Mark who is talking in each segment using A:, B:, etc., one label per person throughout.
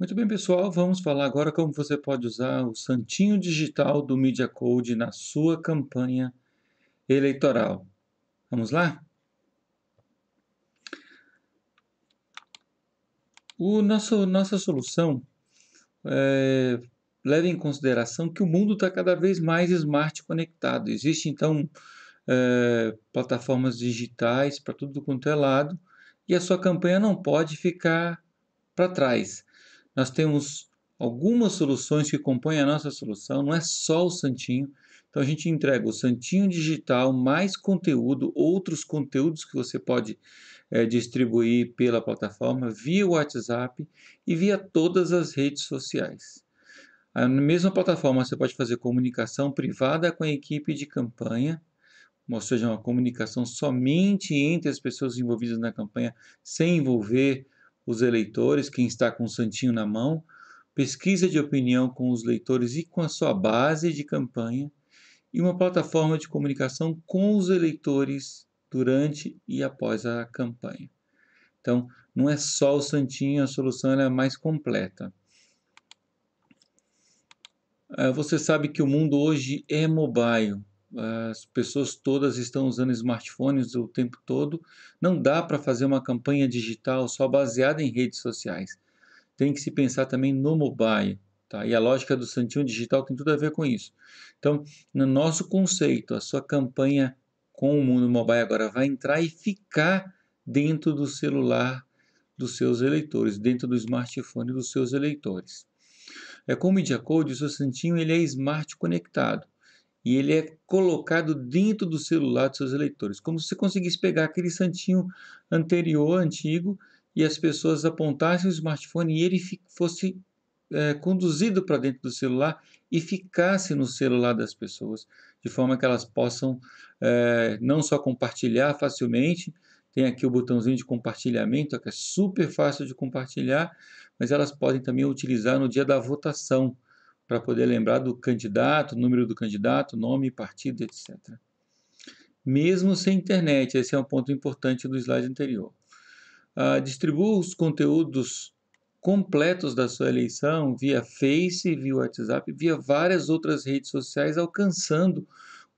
A: Muito bem, pessoal, vamos falar agora como você pode usar o santinho digital do Media Code na sua campanha eleitoral. Vamos lá? O nosso, nossa solução é, leva em consideração que o mundo está cada vez mais smart conectado. Existem, então, é, plataformas digitais para tudo quanto é lado e a sua campanha não pode ficar para trás nós temos algumas soluções que compõem a nossa solução, não é só o Santinho. Então a gente entrega o Santinho Digital, mais conteúdo, outros conteúdos que você pode é, distribuir pela plataforma, via WhatsApp e via todas as redes sociais. Na mesma plataforma você pode fazer comunicação privada com a equipe de campanha, ou seja, uma comunicação somente entre as pessoas envolvidas na campanha, sem envolver os eleitores, quem está com o santinho na mão, pesquisa de opinião com os leitores e com a sua base de campanha, e uma plataforma de comunicação com os eleitores durante e após a campanha. Então, não é só o santinho, a solução é mais completa. Ah, você sabe que o mundo hoje é mobile as pessoas todas estão usando smartphones o tempo todo. Não dá para fazer uma campanha digital só baseada em redes sociais. Tem que se pensar também no mobile. Tá? E a lógica do Santinho Digital tem tudo a ver com isso. Então, no nosso conceito, a sua campanha com o mundo mobile agora vai entrar e ficar dentro do celular dos seus eleitores, dentro do smartphone dos seus eleitores. É com o Media Code, o seu Santinho ele é smart conectado e ele é colocado dentro do celular dos seus eleitores, como se você conseguisse pegar aquele santinho anterior, antigo, e as pessoas apontassem o smartphone e ele fosse é, conduzido para dentro do celular e ficasse no celular das pessoas, de forma que elas possam é, não só compartilhar facilmente, tem aqui o botãozinho de compartilhamento, é que é super fácil de compartilhar, mas elas podem também utilizar no dia da votação para poder lembrar do candidato, número do candidato, nome, partido, etc. Mesmo sem internet, esse é um ponto importante do slide anterior. Uh, ah, distribua os conteúdos completos da sua eleição via Face, via WhatsApp, via várias outras redes sociais, alcançando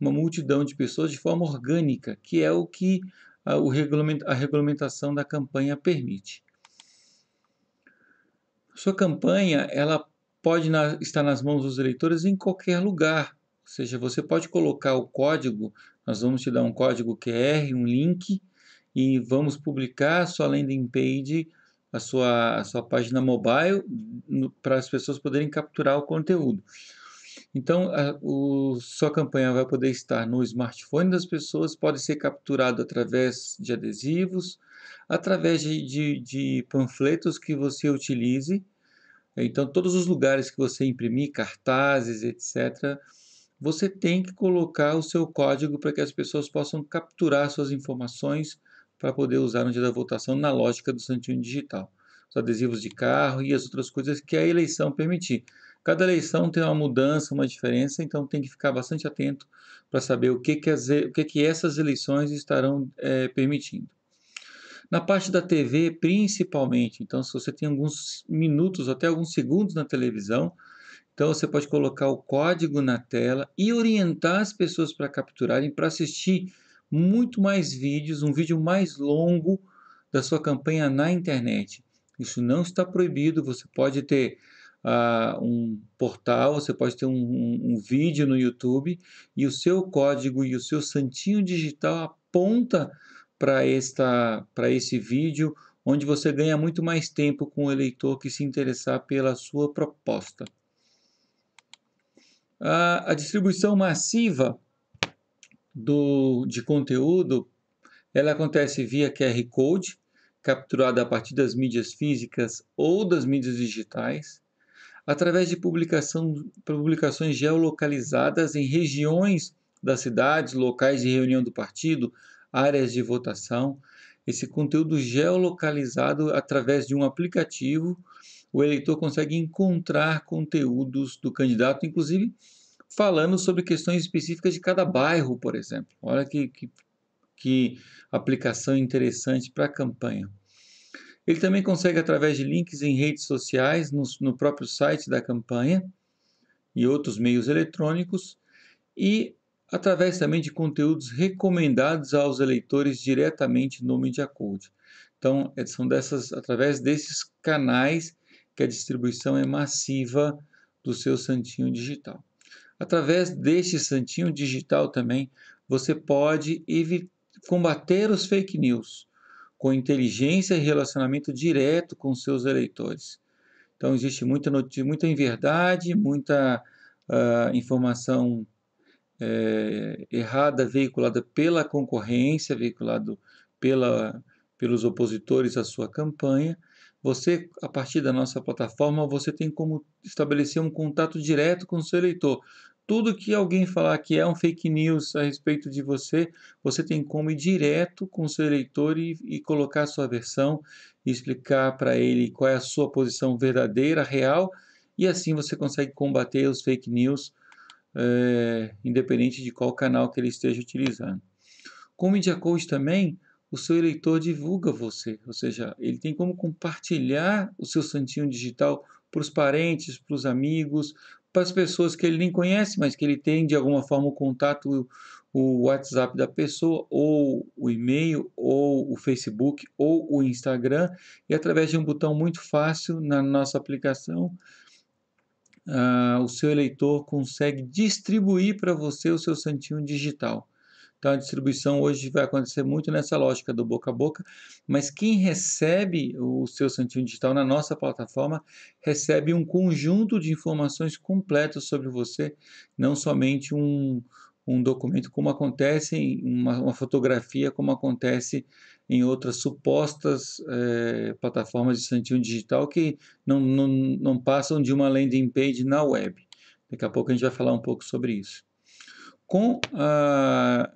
A: uma multidão de pessoas de forma orgânica, que é o que a, o a regulamentação da campanha permite. Sua campanha ela pode na, estar nas mãos dos eleitores em qualquer lugar. Ou seja, você pode colocar o código, nós vamos te dar um código QR, um link, e vamos publicar a sua landing page, a sua, a sua página mobile, para as pessoas poderem capturar o conteúdo. Então, a o, sua campanha vai poder estar no smartphone das pessoas, pode ser capturado através de adesivos, através de, de, de panfletos que você utilize, né? Então, todos os lugares que você imprimir, cartazes, etc., você tem que colocar o seu código para que as pessoas possam capturar suas informações para poder usar no dia da votação na lógica do santinho digital. Os adesivos de carro e as outras coisas que a eleição permitir. Cada eleição tem uma mudança, uma diferença, então tem que ficar bastante atento para saber o que, que, as, o que, que essas eleições estarão é, permitindo. Na parte da TV, principalmente, então se você tem alguns minutos, até alguns segundos na televisão, então você pode colocar o código na tela e orientar as pessoas para capturarem, para assistir muito mais vídeos, um vídeo mais longo da sua campanha na internet. Isso não está proibido, você pode ter uh, um portal, você pode ter um, um, um vídeo no YouTube e o seu código e o seu santinho digital aponta para esta para esse vídeo, onde você ganha muito mais tempo com o eleitor que se interessar pela sua proposta. A, a distribuição massiva do, de conteúdo ela acontece via QR Code, capturada a partir das mídias físicas ou das mídias digitais, através de publicações geolocalizadas em regiões das cidades, locais de reunião do partido, áreas de votação, esse conteúdo geolocalizado através de um aplicativo, o eleitor consegue encontrar conteúdos do candidato, inclusive falando sobre questões específicas de cada bairro, por exemplo. Olha que, que, que aplicação interessante para a campanha. Ele também consegue, através de links em redes sociais, no, no próprio site da campanha e outros meios eletrônicos, e através também de conteúdos recomendados aos eleitores diretamente no Media Code. Então, é, são dessas, através desses canais que a distribuição é massiva do seu santinho digital. Através deste santinho digital também, você pode combater os fake news com inteligência e relacionamento direto com seus eleitores. Então, existe muita, muita inverdade, muita uh, informação é, errada veiculada pela concorrência, veiculado pela, pelos opositores à sua campanha, você, a partir da nossa plataforma, você tem como estabelecer um contato direto com o seu eleitor. Tudo que alguém falar que é um fake news a respeito de você, você tem como ir direto com o seu eleitor e, e colocar a sua versão, e explicar para ele qual é a sua posição verdadeira, real, e assim você consegue combater os fake news é, independente de qual canal que ele esteja utilizando. Com o Media Coach também, o seu eleitor divulga você, ou seja, ele tem como compartilhar o seu santinho digital para os parentes, para os amigos, para as pessoas que ele nem conhece, mas que ele tem de alguma forma o contato, o WhatsApp da pessoa, ou o e-mail, ou o Facebook, ou o Instagram, e através de um botão muito fácil na nossa aplicação, ah, o seu eleitor consegue distribuir para você o seu santinho digital. Então, a distribuição hoje vai acontecer muito nessa lógica do boca a boca, mas quem recebe o seu santinho digital na nossa plataforma recebe um conjunto de informações completas sobre você, não somente um, um documento como acontece, uma, uma fotografia como acontece em outras supostas é, plataformas de Santinho digital que não, não, não passam de uma landing page na web. Daqui a pouco a gente vai falar um pouco sobre isso. Com a,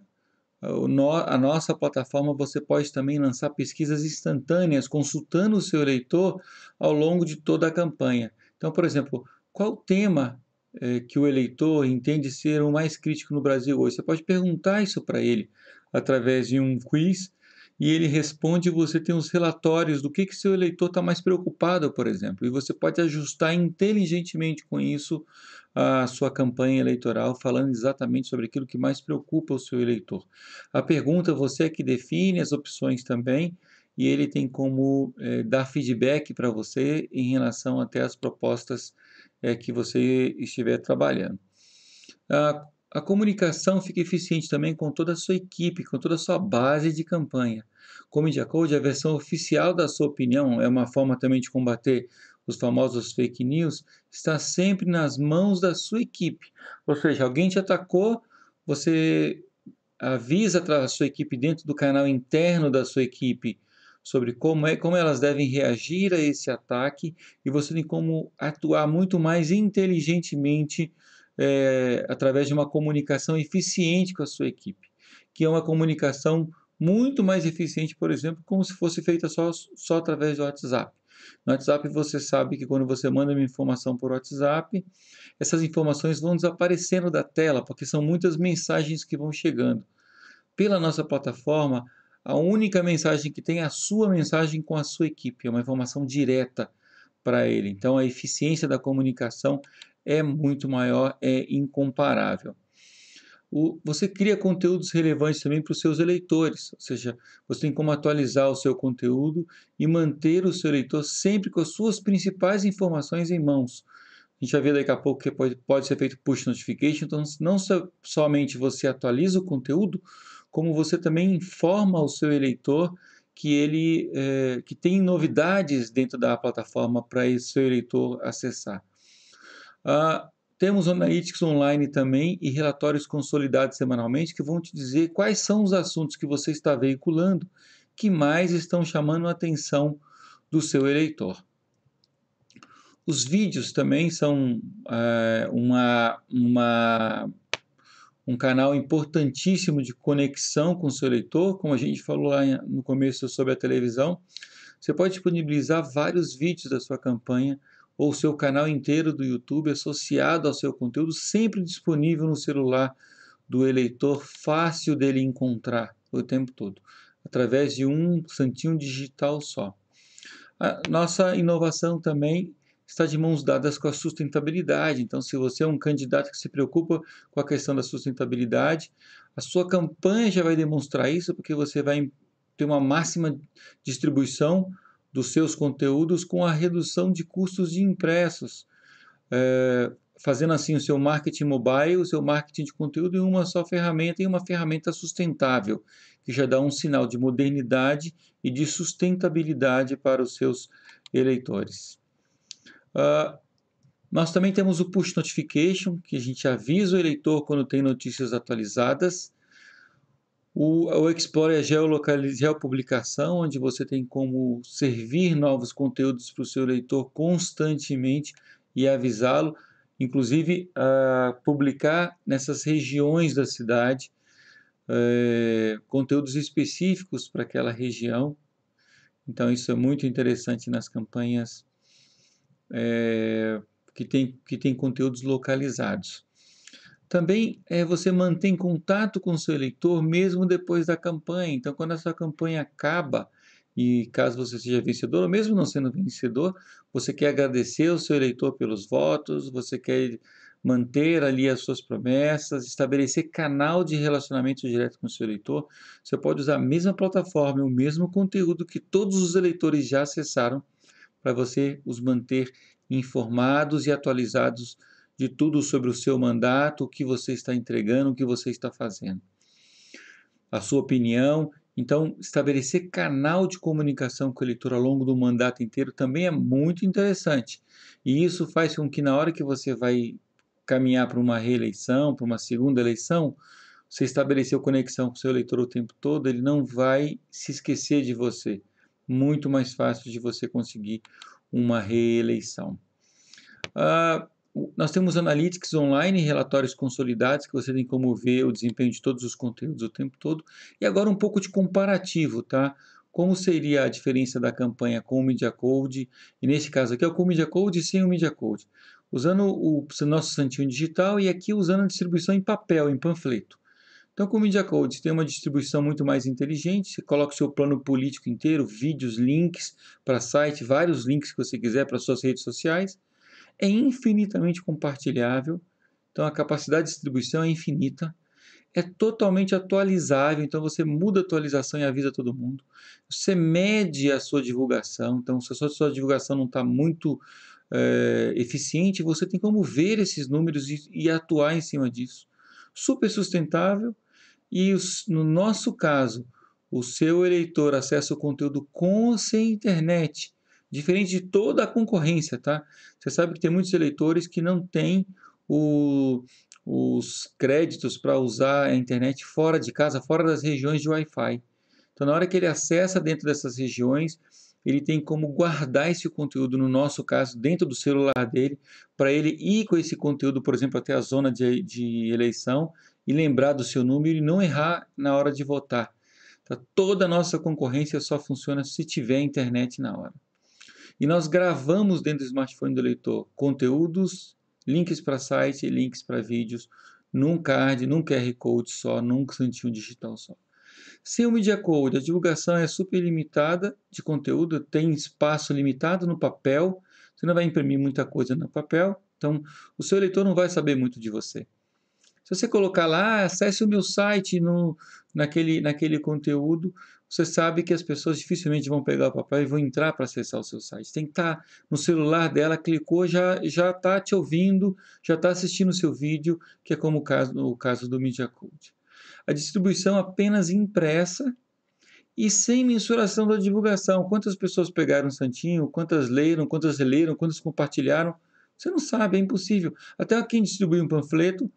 A: a nossa plataforma, você pode também lançar pesquisas instantâneas, consultando o seu eleitor ao longo de toda a campanha. Então, por exemplo, qual tema é, que o eleitor entende ser o mais crítico no Brasil hoje? Você pode perguntar isso para ele através de um quiz e ele responde, você tem os relatórios do que, que seu eleitor está mais preocupado, por exemplo, e você pode ajustar inteligentemente com isso a sua campanha eleitoral, falando exatamente sobre aquilo que mais preocupa o seu eleitor. A pergunta, você é que define as opções também, e ele tem como é, dar feedback para você em relação até às propostas é, que você estiver trabalhando. Ah, a comunicação fica eficiente também com toda a sua equipe, com toda a sua base de campanha. Como acordo, a versão oficial da sua opinião é uma forma também de combater os famosos fake news, está sempre nas mãos da sua equipe. Ou seja, alguém te atacou, você avisa a sua equipe dentro do canal interno da sua equipe sobre como, é, como elas devem reagir a esse ataque e você tem como atuar muito mais inteligentemente é, através de uma comunicação eficiente com a sua equipe, que é uma comunicação muito mais eficiente, por exemplo, como se fosse feita só, só através do WhatsApp. No WhatsApp você sabe que quando você manda uma informação por WhatsApp, essas informações vão desaparecendo da tela, porque são muitas mensagens que vão chegando. Pela nossa plataforma, a única mensagem que tem é a sua mensagem com a sua equipe, é uma informação direta para ele. Então a eficiência da comunicação é muito maior, é incomparável. O, você cria conteúdos relevantes também para os seus eleitores, ou seja, você tem como atualizar o seu conteúdo e manter o seu eleitor sempre com as suas principais informações em mãos. A gente vai ver daqui a pouco que pode, pode ser feito push notification, então não so, somente você atualiza o conteúdo, como você também informa o seu eleitor que ele é, que tem novidades dentro da plataforma para esse seu eleitor acessar. Uh, temos analytics online também e relatórios consolidados semanalmente que vão te dizer quais são os assuntos que você está veiculando que mais estão chamando a atenção do seu eleitor. Os vídeos também são eh, uma, uma, um canal importantíssimo de conexão com o seu eleitor, como a gente falou lá no começo sobre a televisão. Você pode disponibilizar vários vídeos da sua campanha ou seu canal inteiro do YouTube associado ao seu conteúdo sempre disponível no celular do eleitor, fácil dele encontrar o tempo todo, através de um santinho digital só. A nossa inovação também está de mãos dadas com a sustentabilidade. Então, se você é um candidato que se preocupa com a questão da sustentabilidade, a sua campanha já vai demonstrar isso, porque você vai ter uma máxima distribuição dos seus conteúdos com a redução de custos de impressos, é, fazendo assim o seu marketing mobile, o seu marketing de conteúdo em uma só ferramenta, em uma ferramenta sustentável, que já dá um sinal de modernidade e de sustentabilidade para os seus eleitores. Uh, nós também temos o Push Notification, que a gente avisa o eleitor quando tem notícias atualizadas. O, o Explore é a geopublicação, onde você tem como servir novos conteúdos para o seu leitor constantemente e avisá-lo, inclusive a publicar nessas regiões da cidade é, conteúdos específicos para aquela região. Então isso é muito interessante nas campanhas é, que, tem, que tem conteúdos localizados. Também é, você mantém contato com o seu eleitor mesmo depois da campanha. Então, quando a sua campanha acaba, e caso você seja vencedor, ou mesmo não sendo vencedor, você quer agradecer ao seu eleitor pelos votos, você quer manter ali as suas promessas, estabelecer canal de relacionamento direto com o seu eleitor. Você pode usar a mesma plataforma, o mesmo conteúdo que todos os eleitores já acessaram para você os manter informados e atualizados de tudo sobre o seu mandato, o que você está entregando, o que você está fazendo. A sua opinião. Então, estabelecer canal de comunicação com o eleitor ao longo do mandato inteiro também é muito interessante. E isso faz com que, na hora que você vai caminhar para uma reeleição, para uma segunda eleição, você estabeleceu conexão com o seu eleitor o tempo todo, ele não vai se esquecer de você. Muito mais fácil de você conseguir uma reeleição. Ah, nós temos analytics online, relatórios consolidados, que você tem como ver o desempenho de todos os conteúdos o tempo todo. E agora um pouco de comparativo, tá? Como seria a diferença da campanha com o Media Code, e nesse caso aqui é com o Media Code e sem o Media Code. Usando o nosso santinho digital e aqui usando a distribuição em papel, em panfleto. Então, com o Media Code, tem uma distribuição muito mais inteligente, você coloca o seu plano político inteiro, vídeos, links para site, vários links que você quiser para suas redes sociais é infinitamente compartilhável, então a capacidade de distribuição é infinita, é totalmente atualizável, então você muda a atualização e avisa todo mundo. Você mede a sua divulgação, então se a sua, divulgação não está muito é, eficiente, você tem como ver esses números e, e atuar em cima disso. Super sustentável e os, no nosso caso, o seu eleitor acessa o conteúdo com ou sem internet diferente de toda a concorrência, tá? Você sabe que tem muitos eleitores que não têm o, os créditos para usar a internet fora de casa, fora das regiões de Wi-Fi. Então, na hora que ele acessa dentro dessas regiões, ele tem como guardar esse conteúdo, no nosso caso, dentro do celular dele, para ele ir com esse conteúdo, por exemplo, até a zona de, de eleição e lembrar do seu número e não errar na hora de votar. Tá? Toda a nossa concorrência só funciona se tiver internet na hora. E nós gravamos dentro do smartphone do leitor conteúdos, links para site, links para vídeos, num card, num QR Code só, num cantinho digital só. Sem o Media Code, a divulgação é super limitada de conteúdo, tem espaço limitado no papel, você não vai imprimir muita coisa no papel, então o seu leitor não vai saber muito de você. Se você colocar lá, ah, acesse o meu site no, naquele, naquele conteúdo, você sabe que as pessoas dificilmente vão pegar o papel e vão entrar para acessar o seu site. Tem que estar tá no celular dela, clicou, já já está te ouvindo, já está assistindo o seu vídeo, que é como o caso, o caso do Media Code. A distribuição apenas impressa e sem mensuração da divulgação. Quantas pessoas pegaram o santinho, quantas leram, quantas leram, quantas compartilharam, você não sabe, é impossível. Até quem distribui um panfleto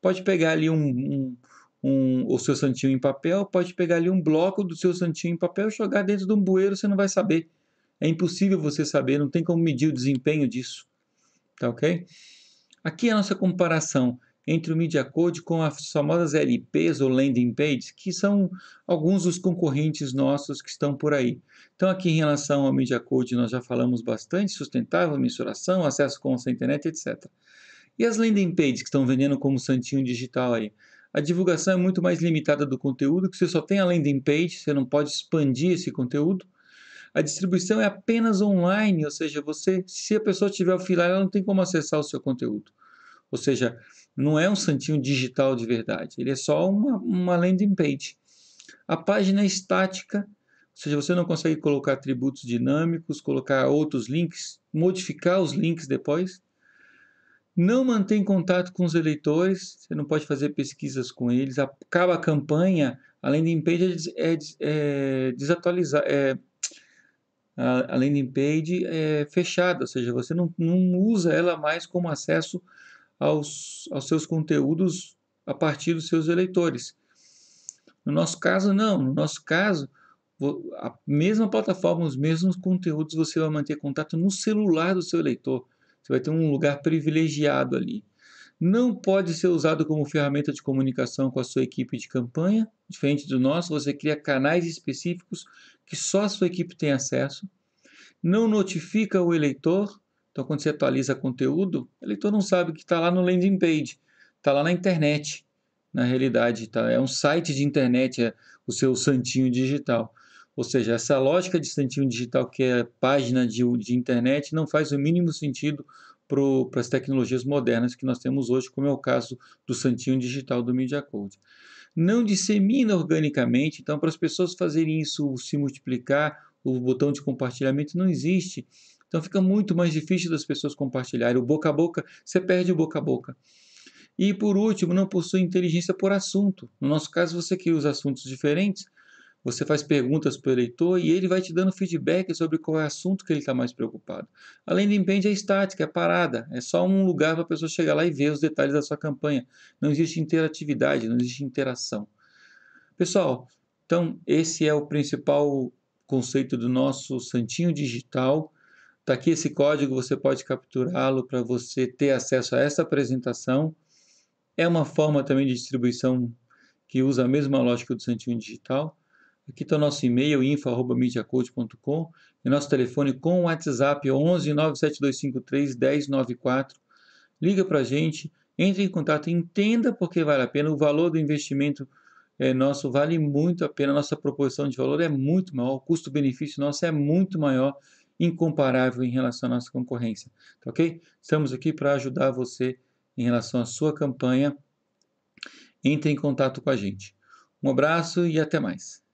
A: pode pegar ali um, um um, o seu santinho em papel, pode pegar ali um bloco do seu santinho em papel e jogar dentro de um bueiro, você não vai saber. É impossível você saber, não tem como medir o desempenho disso. Tá ok? Aqui é a nossa comparação entre o Media Code com as famosas LPs ou landing pages, que são alguns dos concorrentes nossos que estão por aí. Então, aqui em relação ao Media Code, nós já falamos bastante, sustentável, mensuração, acesso com a internet, etc. E as landing pages que estão vendendo como santinho digital aí? a divulgação é muito mais limitada do conteúdo, que você só tem a landing page, você não pode expandir esse conteúdo. A distribuição é apenas online, ou seja, você, se a pessoa tiver offline, ela não tem como acessar o seu conteúdo. Ou seja, não é um santinho digital de verdade, ele é só uma, uma landing page. A página é estática, ou seja, você não consegue colocar atributos dinâmicos, colocar outros links, modificar os links depois não mantém contato com os eleitores, você não pode fazer pesquisas com eles, acaba a campanha, além de impede é, é, é, desatualizar, é, a landing page é fechada, ou seja, você não, não usa ela mais como acesso aos, aos seus conteúdos a partir dos seus eleitores. No nosso caso, não. No nosso caso, a mesma plataforma, os mesmos conteúdos, você vai manter contato no celular do seu eleitor. Você vai ter um lugar privilegiado ali. Não pode ser usado como ferramenta de comunicação com a sua equipe de campanha. Diferente do nosso, você cria canais específicos que só a sua equipe tem acesso. Não notifica o eleitor. Então, quando você atualiza conteúdo, o eleitor não sabe que está lá no landing page, está lá na internet na realidade, tá? É um site de internet, é o seu santinho digital. Ou seja, essa lógica de incentivo digital, que é página de, de internet, não faz o mínimo sentido para as tecnologias modernas que nós temos hoje, como é o caso do santinho digital do Media Code. Não dissemina organicamente, então, para as pessoas fazerem isso se multiplicar, o botão de compartilhamento não existe. Então, fica muito mais difícil das pessoas compartilharem. O boca a boca, você perde o boca a boca. E, por último, não possui inteligência por assunto. No nosso caso, você cria os assuntos diferentes, você faz perguntas para o eleitor e ele vai te dando feedback sobre qual é o assunto que ele está mais preocupado. Além de page é estática, é parada, é só um lugar para a pessoa chegar lá e ver os detalhes da sua campanha. Não existe interatividade, não existe interação. Pessoal, então esse é o principal conceito do nosso Santinho Digital. Está aqui esse código, você pode capturá-lo para você ter acesso a essa apresentação. É uma forma também de distribuição que usa a mesma lógica do Santinho Digital. Aqui está o nosso e-mail, info.mediacoach.com e nosso telefone com o WhatsApp 11 97253 1094. Liga para a gente, entre em contato, entenda por que vale a pena. O valor do investimento é, nosso vale muito a pena, nossa proporção de valor é muito maior, o custo-benefício nosso é muito maior, incomparável em relação à nossa concorrência. Tá ok? Estamos aqui para ajudar você em relação à sua campanha. Entre em contato com a gente. Um abraço e até mais.